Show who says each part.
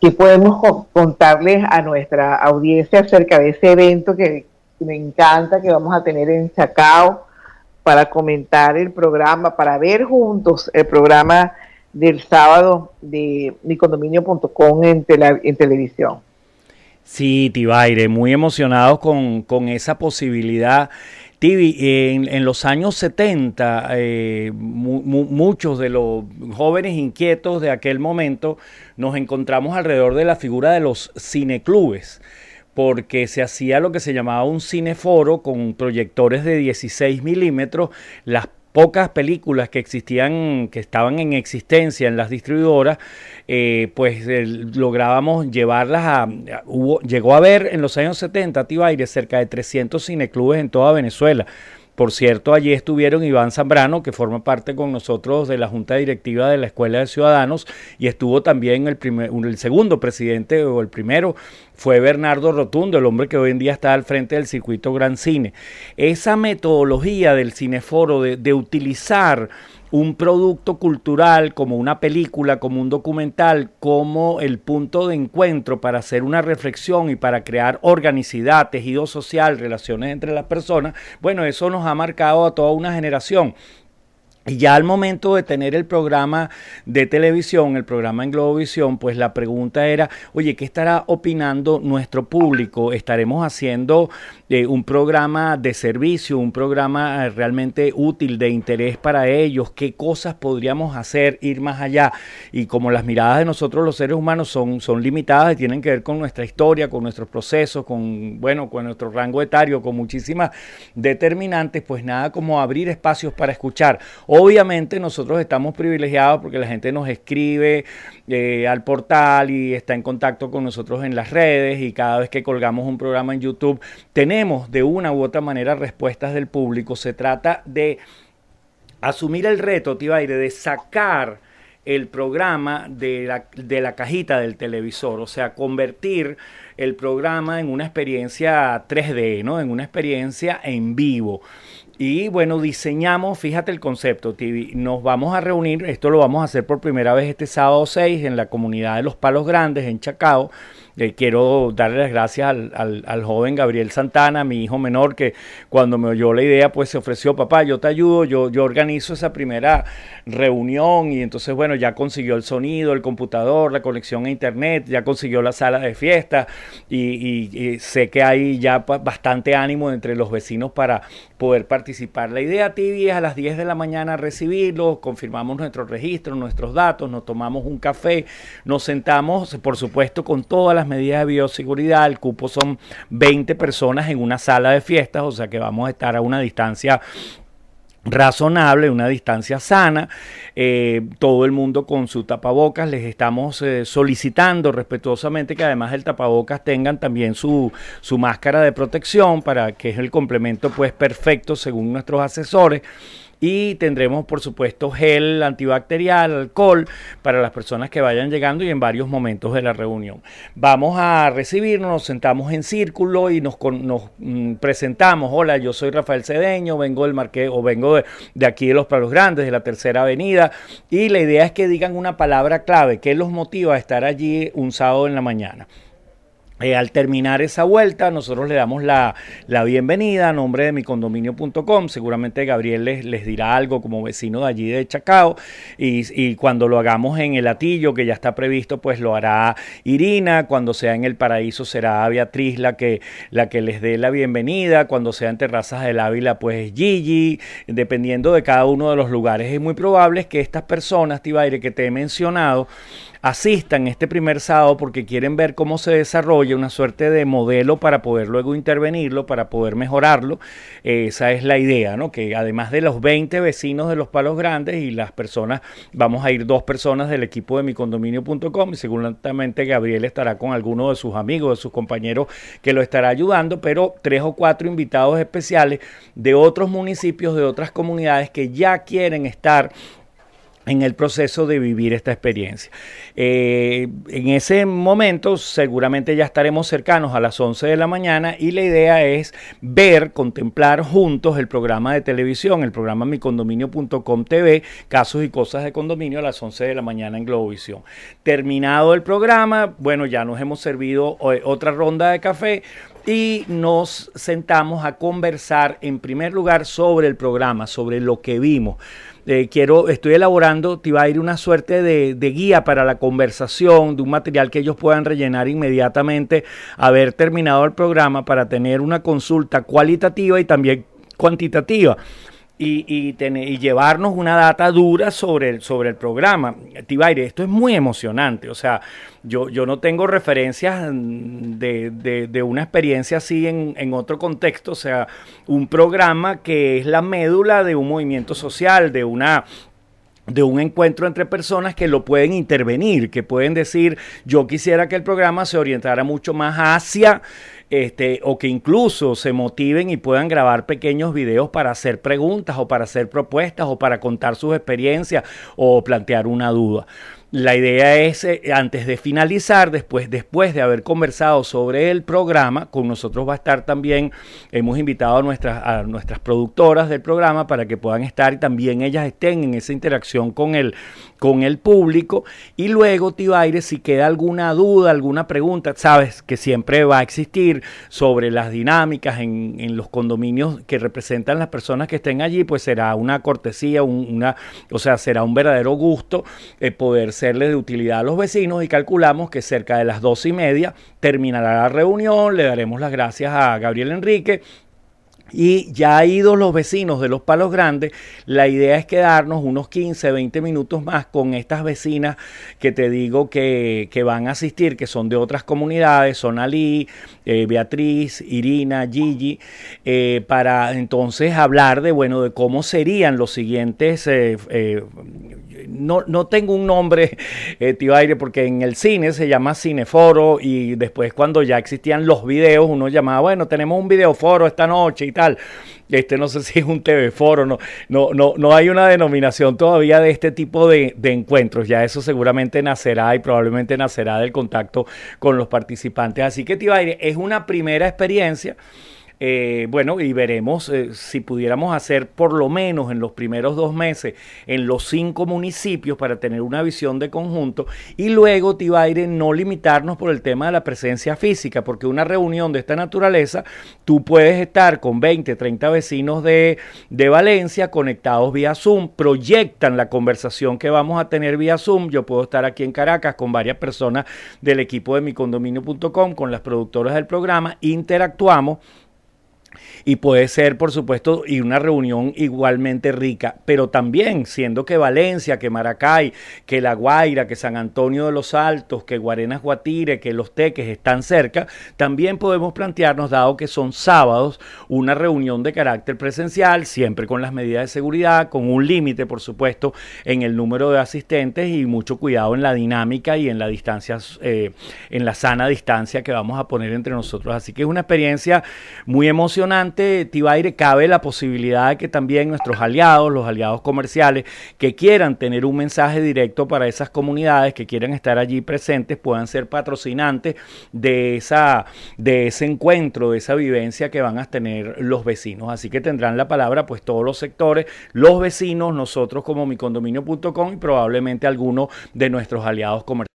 Speaker 1: ¿Qué, podemos contarles a nuestra audiencia acerca de ese evento que me encanta que vamos a tener en Chacao para comentar el programa, para ver juntos el programa del sábado de micondominio.com en, en televisión? Sí, Tibaire, muy emocionados con, con esa posibilidad. Tibi, en, los años 70, eh, muchos de los jóvenes inquietos de aquel momento nos encontramos alrededor de la figura de los cineclubes, porque se hacía lo que se llamaba un cineforo con proyectores de 16 milímetros, las pocas películas que existían, que estaban en existencia en las distribuidoras, eh, pues lográbamos llevarlas a... Hubo, llegó a haber en los años 70, Tibaire, cerca de 300 cineclubes en toda Venezuela. Por cierto, allí estuvieron Iván Zambrano, que forma parte con nosotros de la Junta Directiva de la Escuela de Ciudadanos, y estuvo también el, el segundo presidente o el primero, fue Bernardo Rotundo, el hombre que hoy en día está al frente del circuito Gran Cine. Esa metodología del cineforo de, de utilizar un producto cultural como una película, como un documental, como el punto de encuentro para hacer una reflexión y para crear organicidad, tejido social, relaciones entre las personas, bueno, eso nos ha marcado a toda una generación y ya al momento de tener el programa de televisión, el programa en Globovisión, pues la pregunta era, oye, ¿qué estará opinando nuestro público? ¿Estaremos haciendo eh, un programa de servicio, un programa eh, realmente útil, de interés para ellos? ¿Qué cosas podríamos hacer, ir más allá? Y como las miradas de nosotros los seres humanos son, son limitadas y tienen que ver con nuestra historia, con nuestros procesos, con, bueno, con nuestro rango etario, con muchísimas determinantes, pues nada como abrir espacios para escuchar. Obviamente nosotros estamos privilegiados porque la gente nos escribe eh, al portal y está en contacto con nosotros en las redes y cada vez que colgamos un programa en YouTube tenemos de una u otra manera respuestas del público. Se trata de asumir el reto, Tibaire, de sacar el programa de la, de la, cajita del televisor, o sea, convertir el programa en una experiencia 3D, ¿no? En una experiencia en vivo. Y bueno, diseñamos, fíjate el concepto, TV. Nos vamos a reunir, esto lo vamos a hacer por primera vez este sábado 6 en la comunidad de Los Palos Grandes, en Chacao. Eh, quiero darle las gracias al, joven Gabriel Santana, mi hijo menor, que cuando me oyó la idea, pues se ofreció, papá, yo te ayudo, yo, yo organizo esa primera reunión y entonces, bueno, ya consiguió el sonido, el computador, la conexión a internet, ya consiguió la sala de fiesta y, sé que hay ya bastante ánimo entre los vecinos para poder participar. La idea tibia es a las 10 de la mañana recibirlos, confirmamos nuestro registro, nuestros datos, nos tomamos un café, nos sentamos, por supuesto, con todas las medidas de bioseguridad. El cupo son 20 personas en una sala de fiestas, o sea que vamos a estar a una distancia razonable, una distancia sana, eh, todo el mundo con su tapabocas, les estamos eh, solicitando respetuosamente que además del tapabocas tengan también su, su máscara de protección para que es el complemento pues perfecto según nuestros asesores y tendremos por supuesto gel antibacterial, alcohol para las personas que vayan llegando y en varios momentos de la reunión. Vamos a recibirnos, nos sentamos en círculo y nos, nos mm, presentamos. Hola, yo soy Rafael Cedeño, vengo del Marqués o vengo de, de aquí de Los Prados Grandes, de la Tercera Avenida y la idea es que digan una palabra clave que los motiva a estar allí un sábado en la mañana. Eh, al terminar esa vuelta, nosotros le damos la, bienvenida a nombre de micondominio.com. Seguramente Gabriel les, les, dirá algo como vecino de allí de Chacao. Y, cuando lo hagamos en el Atillo, que ya está previsto, pues lo hará Irina. Cuando sea en el Paraíso, será Beatriz la que, la que les dé la bienvenida. Cuando sea en Terrazas del Ávila, pues Gigi. Dependiendo de cada uno de los lugares, es muy probable que estas personas, Tibaire, que te he mencionado, asistan este primer sábado porque quieren ver cómo se desarrolla una suerte de modelo para poder luego intervenirlo, para poder mejorarlo. Eh, esa es la idea, ¿no? Que además de los 20 vecinos de los palos grandes y las personas, vamos a ir dos personas del equipo de micondominio.com y seguramente Gabriel estará con alguno de sus amigos, de sus compañeros que lo estará ayudando, pero tres o cuatro invitados especiales de otros municipios, de otras comunidades que ya quieren estar en el proceso de vivir esta experiencia. Eh, en ese momento seguramente ya estaremos cercanos a las 11 de la mañana y la idea es ver, contemplar juntos el programa de televisión, el programa micondominio.com TV, casos y cosas de condominio a las 11 de la mañana en Globovisión. Terminado el programa, bueno, ya nos hemos servido eh, otra ronda de café y nos sentamos a conversar en primer lugar sobre el programa, sobre lo que vimos. Eh, quiero, estoy elaborando, te va a ir una suerte de, guía para la conversación, de un material que ellos puedan rellenar inmediatamente, haber terminado el programa para tener una consulta cualitativa y también cuantitativa y, y, llevarnos una data dura sobre el, programa. Tibaire, esto es muy emocionante. O sea, yo, yo no tengo referencias de, una experiencia así en, otro contexto. O sea, un programa que es la médula de un movimiento social, de una, de un encuentro entre personas que lo pueden intervenir, que pueden decir, yo quisiera que el programa se orientara mucho más hacia, este, o que incluso se motiven y puedan grabar pequeños videos para hacer preguntas o para hacer propuestas o para contar sus experiencias o plantear una duda. La idea es, eh, antes de finalizar, después, después de haber conversado sobre el programa, con nosotros va a estar también, hemos invitado a nuestras, a nuestras productoras del programa para que puedan estar y también ellas estén en esa interacción con el, con el público. Y luego, aire si queda alguna duda, alguna pregunta, sabes que siempre va a existir sobre las dinámicas en, los condominios que representan las personas que estén allí, pues será una cortesía, una, o sea, será un verdadero gusto eh, poder serle de utilidad a los vecinos y calculamos que cerca de las dos y media terminará la reunión, le daremos las gracias a Gabriel Enrique, y ya ido los vecinos de los Palos Grandes, la idea es quedarnos unos 15, 20 minutos más con estas vecinas que te digo que, que van a asistir, que son de otras comunidades, son Ali, eh, Beatriz, Irina, Gigi, eh, para entonces hablar de, bueno, de cómo serían los siguientes eh, no, no tengo un nombre, eh, tío Aire, porque en el cine se llama cineforo y después cuando ya existían los videos, uno llamaba, bueno, tenemos un videoforo esta noche y tal. Este no sé si es un TV foro, no, no, no, hay una denominación todavía de este tipo de, de encuentros. Ya eso seguramente nacerá y probablemente nacerá del contacto con los participantes. Así que, tío Aire, es una primera experiencia. Eh, bueno, y veremos eh, si pudiéramos hacer por lo menos en los primeros dos meses en los cinco municipios para tener una visión de conjunto y luego, Tibaire, no limitarnos por el tema de la presencia física, porque una reunión de esta naturaleza, tú puedes estar con 20, 30 vecinos de, de Valencia conectados vía Zoom, proyectan la conversación que vamos a tener vía Zoom, yo puedo estar aquí en Caracas con varias personas del equipo de micondominio.com, con las productoras del programa, interactuamos y puede ser, por supuesto, y una reunión igualmente rica, pero también siendo que Valencia, que Maracay, que La Guaira, que San Antonio de los Altos, que Guarenas Guatire, que Los Teques están cerca, también podemos plantearnos, dado que son sábados, una reunión de carácter presencial, siempre con las medidas de seguridad, con un límite, por supuesto, en el número de asistentes y mucho cuidado en la dinámica y en la distancia, eh, en la sana distancia que vamos a poner entre nosotros. Así que es una experiencia muy emocionante Impresionante, Tibaire, cabe la posibilidad de que también nuestros aliados, los aliados comerciales, que quieran tener un mensaje directo para esas comunidades, que quieran estar allí presentes, puedan ser patrocinantes de, esa, de ese encuentro, de esa vivencia que van a tener los vecinos. Así que tendrán la palabra pues todos los sectores, los vecinos, nosotros como micondominio.com y probablemente algunos de nuestros aliados comerciales.